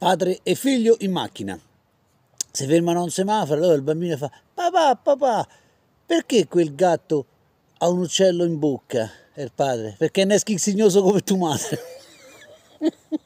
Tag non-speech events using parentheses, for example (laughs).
padre e figlio in macchina. Si fermano a un semaforo, allora il bambino fa papà, papà, perché quel gatto ha un uccello in bocca? E il padre, perché ne è schizzignoso come tua madre. (laughs)